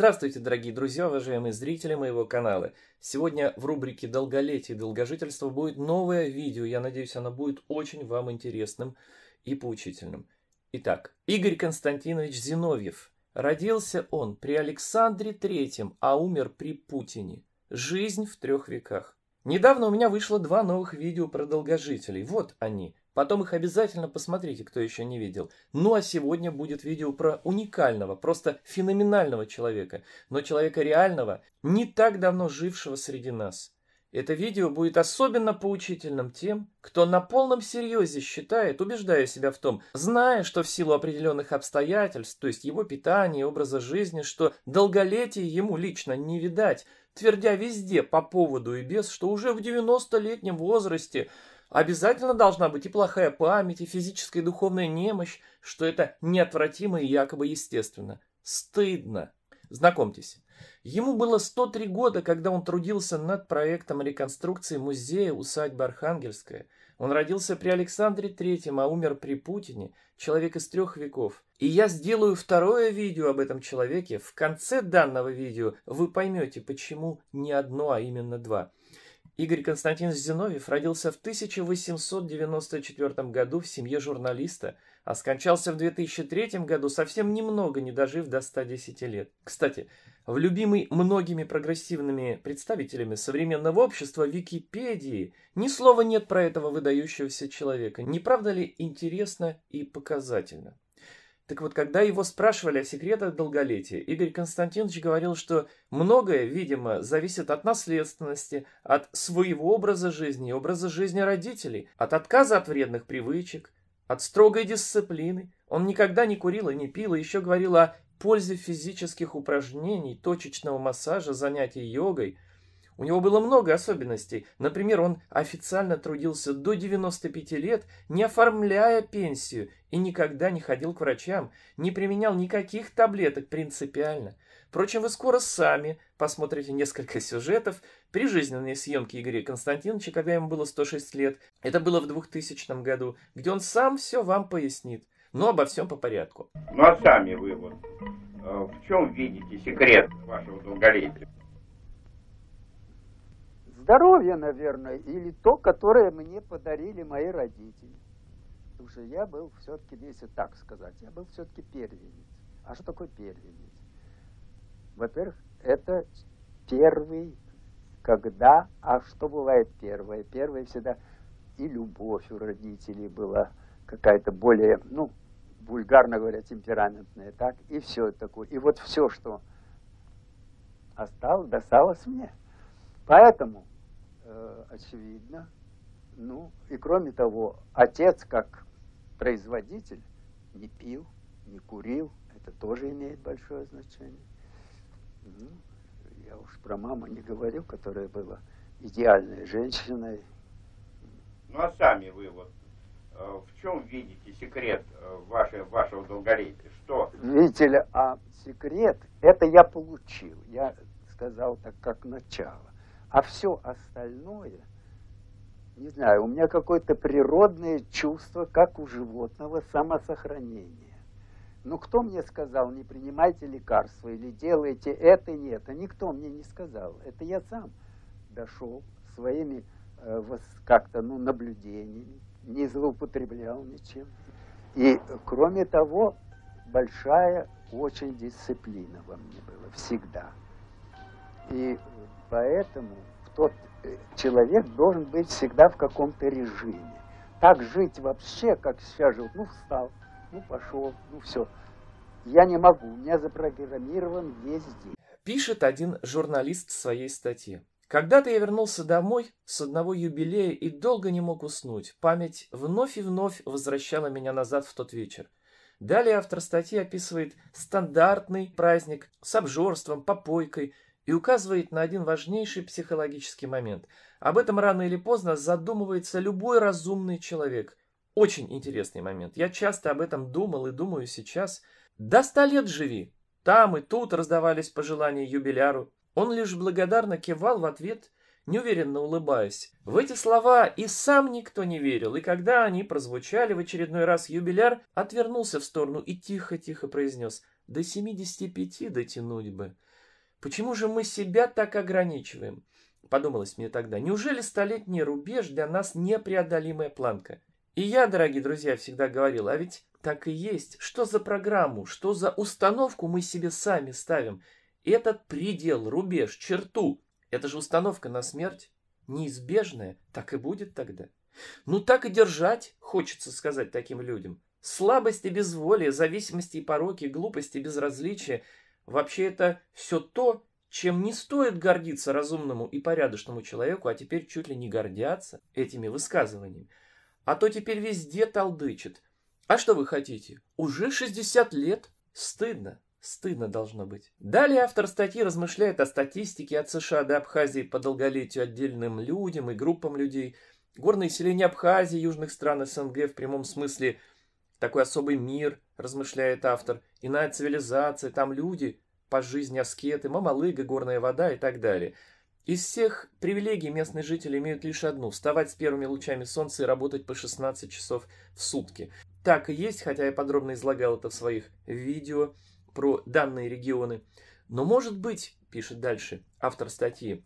Здравствуйте, дорогие друзья, уважаемые зрители моего канала. Сегодня в рубрике «Долголетие и долгожительство» будет новое видео. Я надеюсь, оно будет очень вам интересным и поучительным. Итак, Игорь Константинович Зиновьев. Родился он при Александре III, а умер при Путине. Жизнь в трех веках. Недавно у меня вышло два новых видео про долгожителей. Вот они – Потом их обязательно посмотрите, кто еще не видел. Ну а сегодня будет видео про уникального, просто феноменального человека, но человека реального, не так давно жившего среди нас. Это видео будет особенно поучительным тем, кто на полном серьезе считает, убеждая себя в том, зная, что в силу определенных обстоятельств, то есть его питания, образа жизни, что долголетие ему лично не видать, твердя везде по поводу и без, что уже в 90-летнем возрасте – Обязательно должна быть и плохая память, и физическая и духовная немощь, что это неотвратимо и якобы естественно. Стыдно. Знакомьтесь, ему было 103 года, когда он трудился над проектом реконструкции музея усадьбы Архангельская. Он родился при Александре Третьем, а умер при Путине, человек из трех веков. И я сделаю второе видео об этом человеке. В конце данного видео вы поймете, почему не одно, а именно два – Игорь Константинович Зиновьев родился в 1894 году в семье журналиста, а скончался в 2003 году, совсем немного не дожив до 110 лет. Кстати, в любимой многими прогрессивными представителями современного общества Википедии ни слова нет про этого выдающегося человека. Не правда ли интересно и показательно? Так вот, когда его спрашивали о секретах долголетия, Игорь Константинович говорил, что многое, видимо, зависит от наследственности, от своего образа жизни, образа жизни родителей, от отказа от вредных привычек, от строгой дисциплины. Он никогда не курил и не пил, и еще говорил о пользе физических упражнений, точечного массажа, занятий йогой – у него было много особенностей. Например, он официально трудился до 95 лет, не оформляя пенсию, и никогда не ходил к врачам, не применял никаких таблеток принципиально. Впрочем, вы скоро сами посмотрите несколько сюжетов прижизненные съемки Игоря Константиновича, когда ему было 106 лет. Это было в 2000 году, где он сам все вам пояснит. Но обо всем по порядку. Ну а сами вы вот э, в чем видите секрет вашего долголетия? здоровье, наверное, или то, которое мне подарили мои родители. Потому что я был все-таки, если так сказать, я был все-таки первенец. А что такое первенец? Во-первых, это первый, когда, а что бывает первое? Первое всегда и любовь у родителей была какая-то более, ну, вульгарно говоря, темпераментная, так, и все такое. И вот все, что осталось, досталось мне. Поэтому Э, очевидно. Ну, и кроме того, отец как производитель не пил, не курил, это тоже имеет большое значение. Ну, я уж про маму не говорю, которая была идеальной женщиной. Ну а сами вы вот э, в чем видите секрет э, вашей, вашего долголетия? Что? Видите ли, а секрет, это я получил. Я сказал так, как начало. А все остальное, не знаю, у меня какое-то природное чувство, как у животного, самосохранения. но ну, кто мне сказал, не принимайте лекарства или делайте это, и это? Никто мне не сказал. Это я сам дошел своими э, как-то, ну, наблюдениями, не злоупотреблял ничем. И, кроме того, большая очень дисциплина во мне была всегда. И Поэтому тот э, человек должен быть всегда в каком-то режиме. Так жить вообще, как сейчас живут, ну встал, ну пошел, ну все. Я не могу, у меня запрограммирован весь день. Пишет один журналист в своей статье. Когда-то я вернулся домой с одного юбилея и долго не мог уснуть. Память вновь и вновь возвращала меня назад в тот вечер. Далее автор статьи описывает стандартный праздник с обжорством, попойкой – и указывает на один важнейший психологический момент. Об этом рано или поздно задумывается любой разумный человек. Очень интересный момент. Я часто об этом думал и думаю сейчас. До ста лет живи. Там и тут раздавались пожелания юбиляру. Он лишь благодарно кивал в ответ, неуверенно улыбаясь. В эти слова и сам никто не верил, и когда они прозвучали в очередной раз, юбиляр отвернулся в сторону и тихо-тихо произнес «До семидесяти пяти дотянуть бы». Почему же мы себя так ограничиваем? Подумалось мне тогда, неужели столетний рубеж для нас непреодолимая планка? И я, дорогие друзья, всегда говорил, а ведь так и есть. Что за программу, что за установку мы себе сами ставим? Этот предел, рубеж, черту, это же установка на смерть, неизбежная, так и будет тогда. Ну так и держать, хочется сказать таким людям. Слабость и безволие, зависимости и пороки, глупости и безразличие – Вообще это все то, чем не стоит гордиться разумному и порядочному человеку, а теперь чуть ли не гордятся этими высказываниями. А то теперь везде толдычит. А что вы хотите? Уже 60 лет? Стыдно. Стыдно должно быть. Далее автор статьи размышляет о статистике от США до Абхазии по долголетию отдельным людям и группам людей. Горные селения Абхазии, южных стран СНГ в прямом смысле – такой особый мир, размышляет автор, иная цивилизация, там люди, по жизни аскеты, мамалыга, горная вода и так далее. Из всех привилегий местные жители имеют лишь одну – вставать с первыми лучами солнца и работать по 16 часов в сутки. Так и есть, хотя я подробно излагал это в своих видео про данные регионы. Но может быть, пишет дальше автор статьи,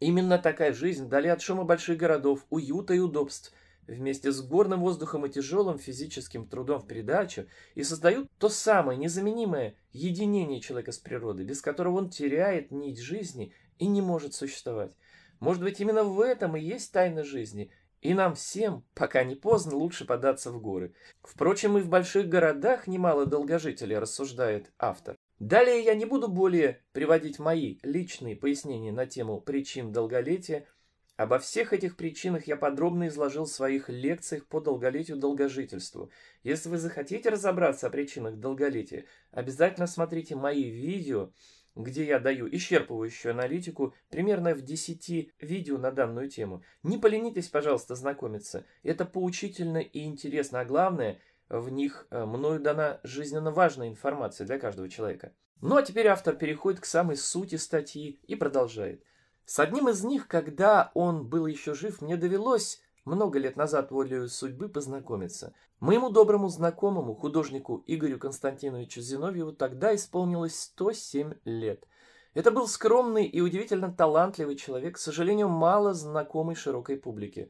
именно такая жизнь вдали от шума больших городов, уюта и удобств – вместе с горным воздухом и тяжелым физическим трудом в передачу и создают то самое незаменимое единение человека с природой, без которого он теряет нить жизни и не может существовать. Может быть, именно в этом и есть тайна жизни, и нам всем, пока не поздно, лучше податься в горы. Впрочем, и в больших городах немало долгожителей, рассуждает автор. Далее я не буду более приводить мои личные пояснения на тему причин долголетия – Обо всех этих причинах я подробно изложил в своих лекциях по долголетию долгожительству. Если вы захотите разобраться о причинах долголетия, обязательно смотрите мои видео, где я даю исчерпывающую аналитику примерно в 10 видео на данную тему. Не поленитесь, пожалуйста, знакомиться. Это поучительно и интересно, а главное, в них э, мною дана жизненно важная информация для каждого человека. Ну а теперь автор переходит к самой сути статьи и продолжает – с одним из них, когда он был еще жив, мне довелось много лет назад волею судьбы познакомиться. Моему доброму знакомому, художнику Игорю Константиновичу Зиновьеву, тогда исполнилось 107 лет. Это был скромный и удивительно талантливый человек, к сожалению, мало знакомый широкой публике.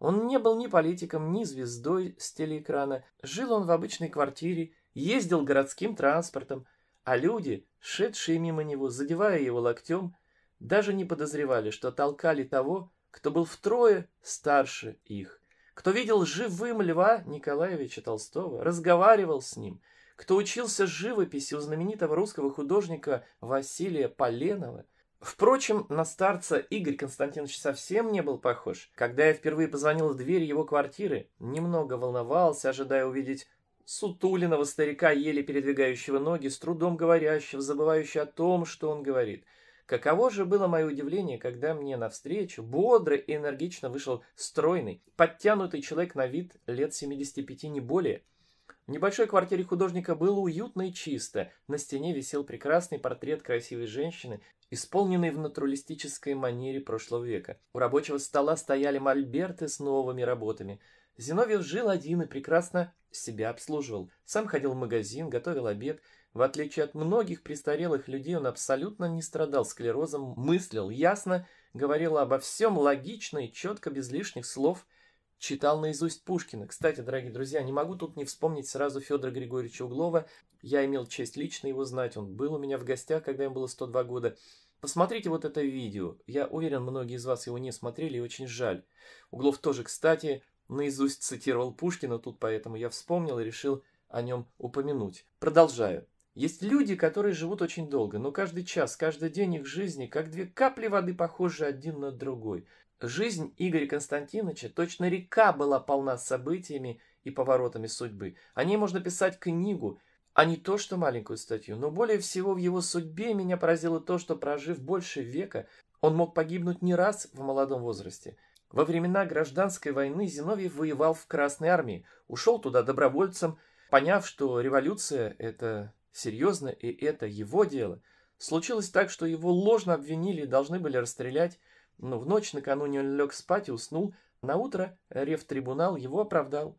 Он не был ни политиком, ни звездой с телеэкрана. Жил он в обычной квартире, ездил городским транспортом, а люди, шедшие мимо него, задевая его локтем, даже не подозревали, что толкали того, кто был втрое старше их, кто видел живым Льва Николаевича Толстого, разговаривал с ним, кто учился живописи у знаменитого русского художника Василия Поленова. Впрочем, на старца Игорь Константинович совсем не был похож. Когда я впервые позвонил в дверь его квартиры, немного волновался, ожидая увидеть сутулиного старика, еле передвигающего ноги, с трудом говорящего, забывающего о том, что он говорит – Каково же было мое удивление, когда мне навстречу бодро и энергично вышел стройный, подтянутый человек на вид лет 75 не более. В небольшой квартире художника было уютно и чисто. На стене висел прекрасный портрет красивой женщины, исполненный в натуралистической манере прошлого века. У рабочего стола стояли мольберты с новыми работами. Зиновьев жил один и прекрасно себя обслуживал. Сам ходил в магазин, готовил обед – в отличие от многих престарелых людей, он абсолютно не страдал склерозом, мыслил ясно, говорил обо всем логично и четко, без лишних слов, читал наизусть Пушкина. Кстати, дорогие друзья, не могу тут не вспомнить сразу Федора Григорьевича Углова. Я имел честь лично его знать, он был у меня в гостях, когда ему было 102 года. Посмотрите вот это видео. Я уверен, многие из вас его не смотрели, и очень жаль. Углов тоже, кстати, наизусть цитировал Пушкина, тут поэтому я вспомнил и решил о нем упомянуть. Продолжаю. Есть люди, которые живут очень долго, но каждый час, каждый день их жизни, как две капли воды, похожи один на другой. Жизнь Игоря Константиновича, точно река была полна событиями и поворотами судьбы. О ней можно писать книгу, а не то, что маленькую статью. Но более всего в его судьбе меня поразило то, что, прожив больше века, он мог погибнуть не раз в молодом возрасте. Во времена гражданской войны Зиновьев воевал в Красной армии, ушел туда добровольцем, поняв, что революция – это Серьезно, и это его дело. Случилось так, что его ложно обвинили и должны были расстрелять, но в ночь накануне он лег спать и уснул. На утро рефтрибунал его оправдал.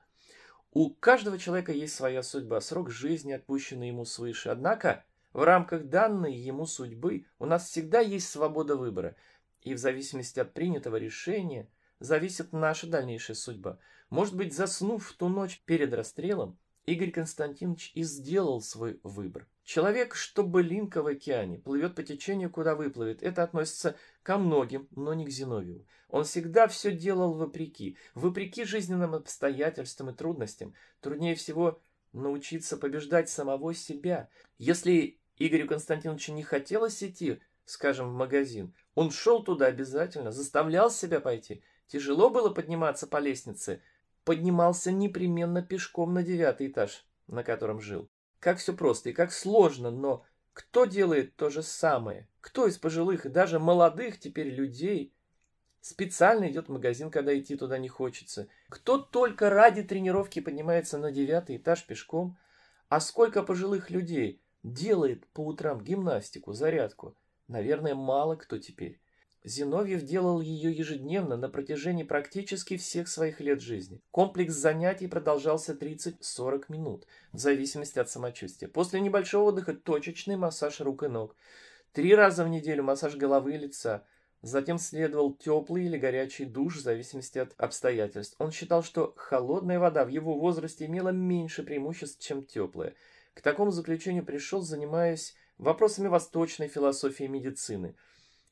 У каждого человека есть своя судьба, срок жизни, отпущенный ему свыше. Однако в рамках данной ему судьбы у нас всегда есть свобода выбора, и в зависимости от принятого решения зависит наша дальнейшая судьба. Может быть, заснув в ту ночь перед расстрелом, Игорь Константинович и сделал свой выбор. Человек, чтобы линка в океане, плывет по течению, куда выплывет. Это относится ко многим, но не к Зиновьеву. Он всегда все делал вопреки. Вопреки жизненным обстоятельствам и трудностям. Труднее всего научиться побеждать самого себя. Если Игорю Константиновичу не хотелось идти, скажем, в магазин, он шел туда обязательно, заставлял себя пойти. Тяжело было подниматься по лестнице – поднимался непременно пешком на девятый этаж, на котором жил. Как все просто и как сложно, но кто делает то же самое? Кто из пожилых и даже молодых теперь людей специально идет в магазин, когда идти туда не хочется? Кто только ради тренировки поднимается на девятый этаж пешком? А сколько пожилых людей делает по утрам гимнастику, зарядку? Наверное, мало кто теперь. Зиновьев делал ее ежедневно на протяжении практически всех своих лет жизни. Комплекс занятий продолжался 30-40 минут, в зависимости от самочувствия. После небольшого отдыха точечный массаж рук и ног. Три раза в неделю массаж головы и лица. Затем следовал теплый или горячий душ в зависимости от обстоятельств. Он считал, что холодная вода в его возрасте имела меньше преимуществ, чем теплая. К такому заключению пришел, занимаясь вопросами восточной философии медицины –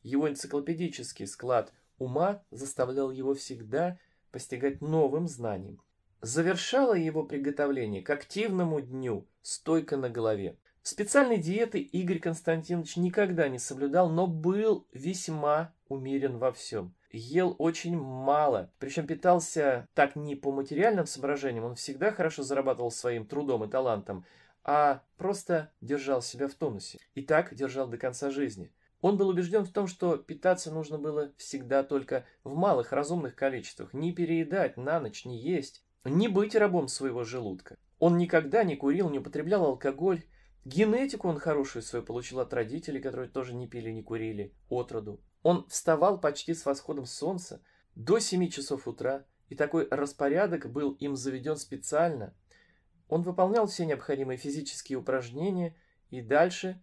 его энциклопедический склад ума заставлял его всегда постигать новым знанием. Завершало его приготовление к активному дню стойка на голове. Специальной диеты Игорь Константинович никогда не соблюдал, но был весьма умерен во всем. Ел очень мало, причем питался так не по материальным соображениям, он всегда хорошо зарабатывал своим трудом и талантом, а просто держал себя в тонусе. И так держал до конца жизни. Он был убежден в том, что питаться нужно было всегда только в малых разумных количествах, не переедать, на ночь не есть, не быть рабом своего желудка. Он никогда не курил, не употреблял алкоголь. Генетику он хорошую свою получил от родителей, которые тоже не пили, не курили, от роду. Он вставал почти с восходом солнца до 7 часов утра, и такой распорядок был им заведен специально. Он выполнял все необходимые физические упражнения и дальше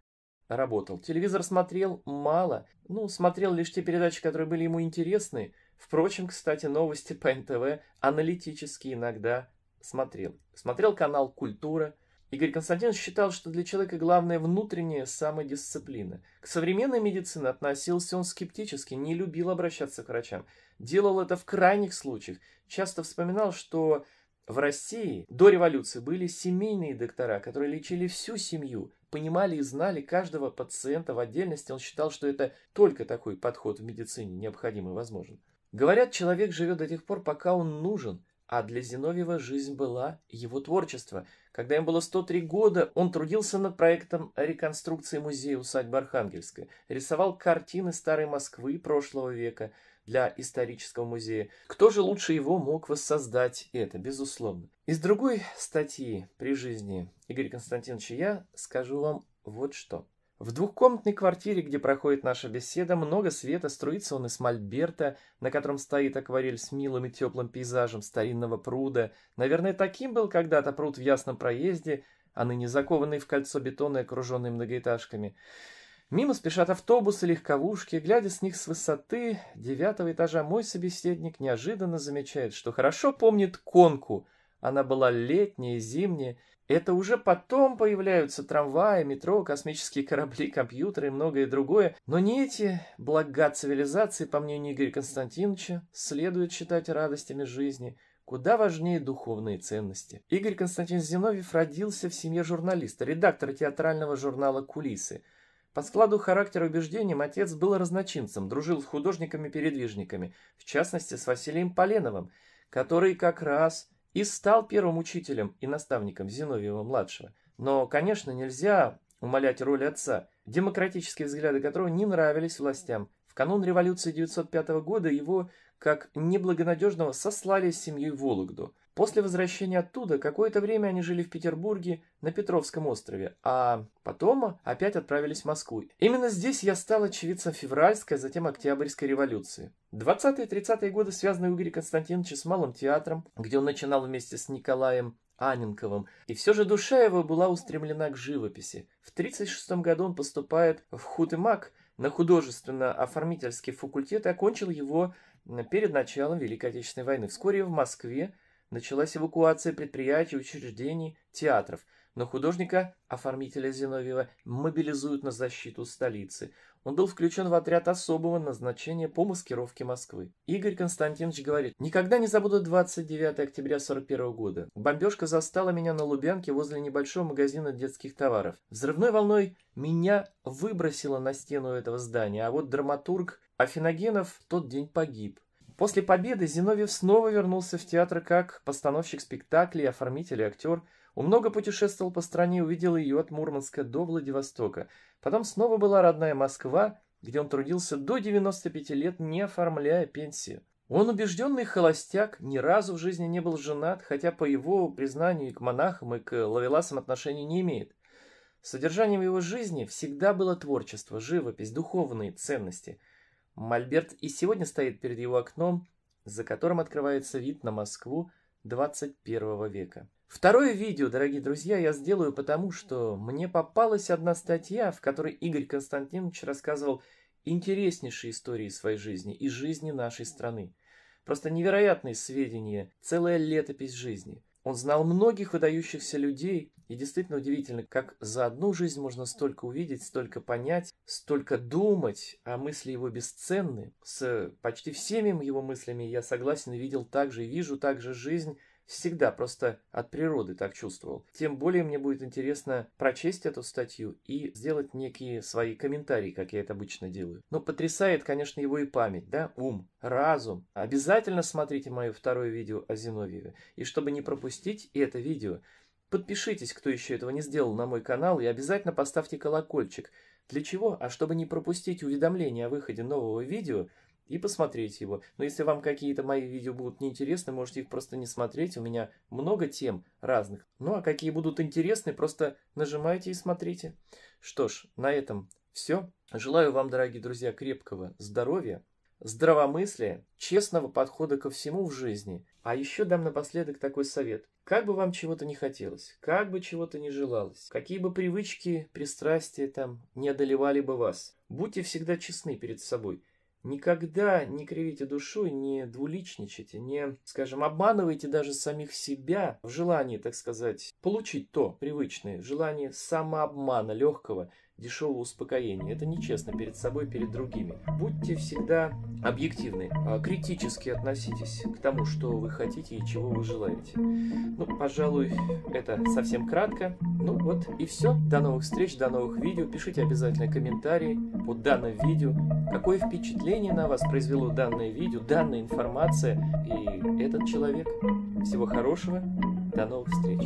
работал. Телевизор смотрел мало, ну, смотрел лишь те передачи, которые были ему интересны. Впрочем, кстати, новости по НТВ аналитически иногда смотрел. Смотрел канал «Культура», Игорь Константинович считал, что для человека главное внутренняя самодисциплина. К современной медицине относился он скептически, не любил обращаться к врачам. Делал это в крайних случаях. Часто вспоминал, что в России до революции были семейные доктора, которые лечили всю семью, понимали и знали каждого пациента в отдельности, он считал, что это только такой подход в медицине необходим и возможен. Говорят, человек живет до тех пор, пока он нужен, а для Зиновьева жизнь была его творчество. Когда им было 103 года, он трудился над проектом реконструкции музея усадьбы Архангельска, рисовал картины старой Москвы прошлого века – для исторического музея. Кто же лучше его мог воссоздать это, безусловно. Из другой статьи при жизни Игоря Константиновича я скажу вам вот что. В двухкомнатной квартире, где проходит наша беседа, много света, струится он из мольберта, на котором стоит акварель с милым и теплым пейзажем старинного пруда. Наверное, таким был когда-то пруд в ясном проезде, а ныне закованный в кольцо бетона и окруженный многоэтажками. Мимо спешат автобусы, легковушки. Глядя с них с высоты девятого этажа, мой собеседник неожиданно замечает, что хорошо помнит конку. Она была летняя, зимняя. Это уже потом появляются трамваи, метро, космические корабли, компьютеры и многое другое. Но не эти блага цивилизации, по мнению Игоря Константиновича, следует считать радостями жизни – куда важнее духовные ценности. Игорь Константинович Зиновьев родился в семье журналиста, редактора театрального журнала «Кулисы». По складу характера убеждений отец был разночинцем, дружил с художниками-передвижниками, в частности с Василием Поленовым, который как раз и стал первым учителем и наставником Зиновьева-младшего. Но, конечно, нельзя умалять роль отца, демократические взгляды которого не нравились властям. В канун революции 1905 года его, как неблагонадежного, сослали с семьей Вологду – После возвращения оттуда какое-то время они жили в Петербурге на Петровском острове, а потом опять отправились в Москву. Именно здесь я стал очевидцем февральской, а затем октябрьской революции. 20-30-е годы связаны у Игоря Константиновича с Малым театром, где он начинал вместе с Николаем Аненковым, и все же душа его была устремлена к живописи. В 1936 году он поступает в Хутымак на художественно-оформительский факультет и окончил его перед началом Великой Отечественной войны. Вскоре в Москве Началась эвакуация предприятий, учреждений, театров, но художника-оформителя Зиновьева мобилизуют на защиту столицы. Он был включен в отряд особого назначения по маскировке Москвы. Игорь Константинович говорит, «Никогда не забуду 29 октября 41 года. Бомбежка застала меня на Лубянке возле небольшого магазина детских товаров. Взрывной волной меня выбросило на стену этого здания, а вот драматург Афиногенов в тот день погиб. После победы Зиновьев снова вернулся в театр как постановщик спектаклей, оформитель и актер. Он много путешествовал по стране, увидел ее от Мурманска до Владивостока. Потом снова была родная Москва, где он трудился до 95 лет, не оформляя пенсии. Он убежденный холостяк, ни разу в жизни не был женат, хотя по его признанию и к монахам, и к лавеласам отношений не имеет. Содержанием его жизни всегда было творчество, живопись, духовные ценности – Мольберт и сегодня стоит перед его окном, за которым открывается вид на Москву 21 века. Второе видео, дорогие друзья, я сделаю потому, что мне попалась одна статья, в которой Игорь Константинович рассказывал интереснейшие истории своей жизни и жизни нашей страны. Просто невероятные сведения, целая летопись жизни. Он знал многих выдающихся людей, и действительно удивительно, как за одну жизнь можно столько увидеть, столько понять, столько думать, а мысли его бесценны. С почти всеми его мыслями я согласен и видел также, и вижу также жизнь всегда просто от природы так чувствовал. Тем более мне будет интересно прочесть эту статью и сделать некие свои комментарии, как я это обычно делаю. Но ну, потрясает, конечно, его и память, да, ум, разум. Обязательно смотрите мое второе видео о Зиновьеве. И чтобы не пропустить это видео, подпишитесь, кто еще этого не сделал, на мой канал и обязательно поставьте колокольчик. Для чего? А чтобы не пропустить уведомления о выходе нового видео – и посмотреть его. Но если вам какие-то мои видео будут неинтересны, можете их просто не смотреть. У меня много тем разных. Ну а какие будут интересны, просто нажимайте и смотрите. Что ж, на этом все. Желаю вам, дорогие друзья, крепкого здоровья, здравомыслия, честного подхода ко всему в жизни. А еще дам напоследок такой совет. Как бы вам чего-то не хотелось, как бы чего-то не желалось, какие бы привычки, пристрастия там не одолевали бы вас, будьте всегда честны перед собой – Никогда не кривите душу, не двуличничайте, не, скажем, обманывайте даже самих себя в желании, так сказать, получить то привычное, желание самообмана легкого – дешевого успокоения. Это нечестно перед собой, перед другими. Будьте всегда объективны, а, критически относитесь к тому, что вы хотите и чего вы желаете. Ну, пожалуй, это совсем кратко. Ну вот и все. До новых встреч, до новых видео. Пишите обязательно комментарии под данным видео. Какое впечатление на вас произвело данное видео, данная информация и этот человек. Всего хорошего. До новых встреч.